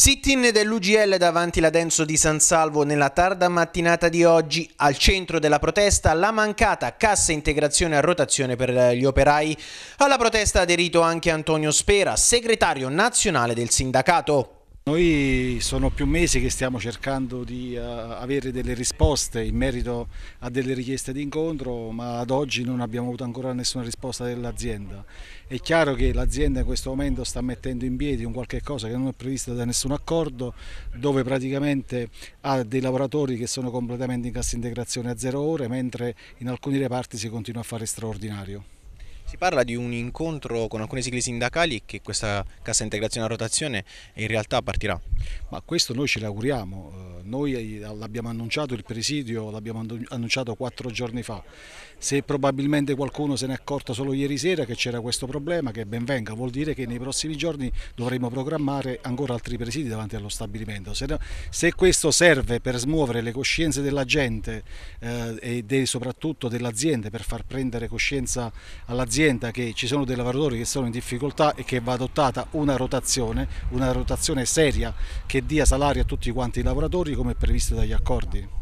Sit-in dell'UGL davanti la Denso di San Salvo nella tarda mattinata di oggi, al centro della protesta la mancata cassa integrazione a rotazione per eh, gli operai. Alla protesta ha aderito anche Antonio Spera, segretario nazionale del sindacato. Noi sono più mesi che stiamo cercando di eh, avere delle risposte in merito a delle richieste di incontro, ma ad oggi non abbiamo avuto ancora nessuna risposta dell'azienda. È chiaro che l'azienda in questo momento sta mettendo in piedi un qualche cosa che non è prevista da nessun accordo, dove praticamente ha dei lavoratori che sono completamente in cassa integrazione a zero ore, mentre in alcuni reparti si continua a fare straordinario. Si parla di un incontro con alcuni sigle sindacali che questa cassa integrazione a rotazione in realtà partirà. Ma questo noi ce l'auguriamo, noi l'abbiamo annunciato, il presidio l'abbiamo annunciato quattro giorni fa. Se probabilmente qualcuno se n'è accorto solo ieri sera che c'era questo problema, che ben venga, vuol dire che nei prossimi giorni dovremo programmare ancora altri presidi davanti allo stabilimento. Se, no, se questo serve per smuovere le coscienze della gente eh, e de, soprattutto dell'azienda, per far prendere coscienza all'azienda che ci sono dei lavoratori che sono in difficoltà e che va adottata una rotazione, una rotazione seria che dia salari a tutti quanti i lavoratori come previsto dagli accordi.